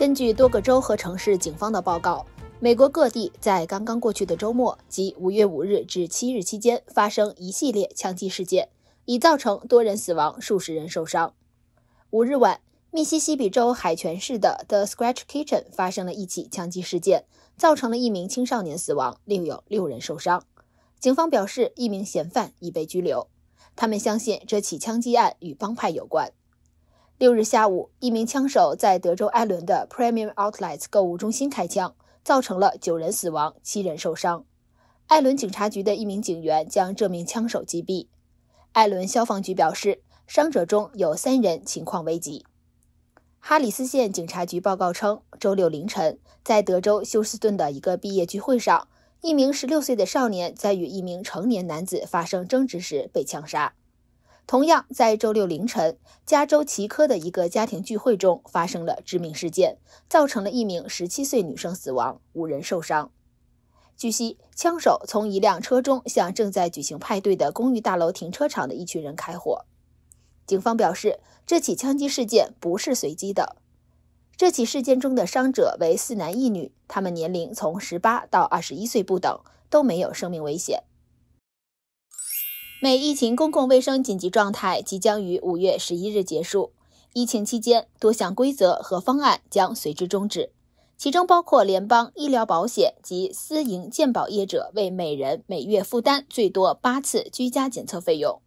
根据多个州和城市警方的报告，美国各地在刚刚过去的周末及5月5日至7日期间发生一系列枪击事件，已造成多人死亡，数十人受伤。5日晚，密西西比州海泉市的 The Scratch Kitchen 发生了一起枪击事件，造成了一名青少年死亡，另有六人受伤。警方表示，一名嫌犯已被拘留，他们相信这起枪击案与帮派有关。六日下午，一名枪手在德州艾伦的 Premier Outlets 购物中心开枪，造成了九人死亡、七人受伤。艾伦警察局的一名警员将这名枪手击毙。艾伦消防局表示，伤者中有三人情况危急。哈里斯县警察局报告称，周六凌晨，在德州休斯顿的一个毕业聚会上，一名16岁的少年在与一名成年男子发生争执时被枪杀。同样在周六凌晨，加州奇科的一个家庭聚会中发生了致命事件，造成了一名17岁女生死亡，五人受伤。据悉，枪手从一辆车中向正在举行派对的公寓大楼停车场的一群人开火。警方表示，这起枪击事件不是随机的。这起事件中的伤者为四男一女，他们年龄从18到21岁不等，都没有生命危险。美疫情公共卫生紧急状态即将于五月十一日结束。疫情期间，多项规则和方案将随之终止，其中包括联邦医疗保险及私营健保业者为每人每月负担最多八次居家检测费用。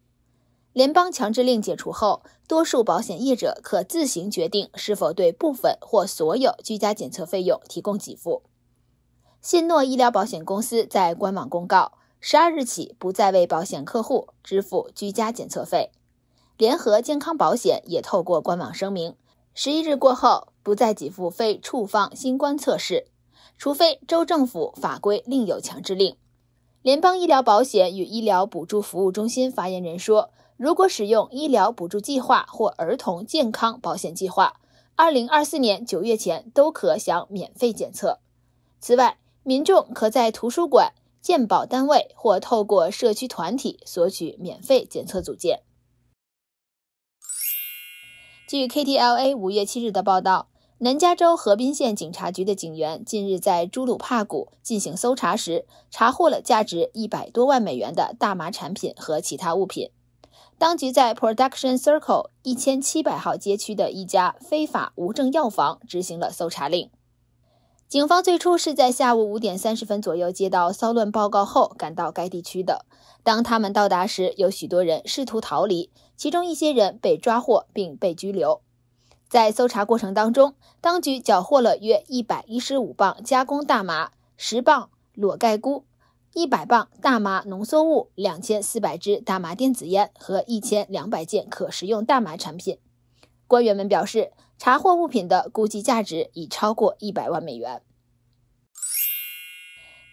联邦强制令解除后，多数保险业者可自行决定是否对部分或所有居家检测费用提供给付。信诺医疗保险公司在官网公告。十二日起，不再为保险客户支付居家检测费。联合健康保险也透过官网声明，十一日过后不再给付非处方新冠测试，除非州政府法规另有强制令。联邦医疗保险与医疗补助服务中心发言人说，如果使用医疗补助计划或儿童健康保险计划，二零二四年九月前都可享免费检测。此外，民众可在图书馆。鉴保单位或透过社区团体索取免费检测组件。据 KTLA 五月七日的报道，南加州河滨县警察局的警员近日在朱鲁帕谷进行搜查时，查获了价值一百多万美元的大麻产品和其他物品。当局在 Production Circle 一千七百号街区的一家非法无证药房执行了搜查令。警方最初是在下午五点三十分左右接到骚乱报告后赶到该地区的。当他们到达时，有许多人试图逃离，其中一些人被抓获并被拘留。在搜查过程当中，当局缴获了约一百一十五磅加工大麻、十磅裸盖菇、一百磅大麻浓缩物、两千四百支大麻电子烟和一千两百件可食用大麻产品。官员们表示。查获物品的估计价值已超过一百万美元。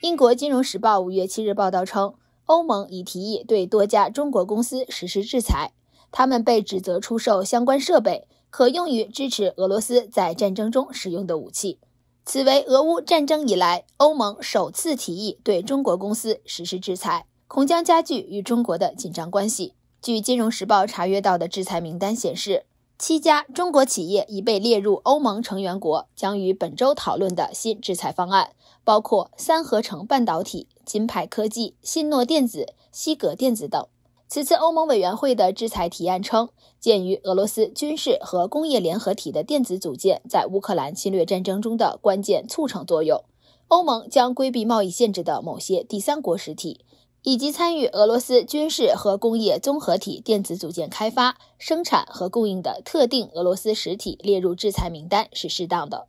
英国《金融时报》五月七日报道称，欧盟已提议对多家中国公司实施制裁，他们被指责出售相关设备，可用于支持俄罗斯在战争中使用的武器。此为俄乌战争以来欧盟首次提议对中国公司实施制裁，恐将加剧与中国的紧张关系。据《金融时报》查阅到的制裁名单显示。七家中国企业已被列入欧盟成员国将于本周讨论的新制裁方案，包括三合成半导体、金牌科技、信诺电子、西格电子等。此次欧盟委员会的制裁提案称，鉴于俄罗斯军事和工业联合体的电子组件在乌克兰侵略战争中的关键促成作用，欧盟将规避贸易限制的某些第三国实体。以及参与俄罗斯军事和工业综合体电子组件开发、生产和供应的特定俄罗斯实体列入制裁名单是适当的。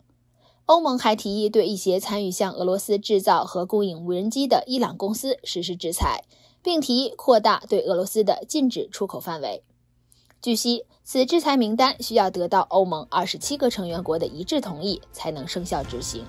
欧盟还提议对一些参与向俄罗斯制造和供应无人机的伊朗公司实施制裁，并提议扩大对俄罗斯的禁止出口范围。据悉，此制裁名单需要得到欧盟二十七个成员国的一致同意才能生效执行。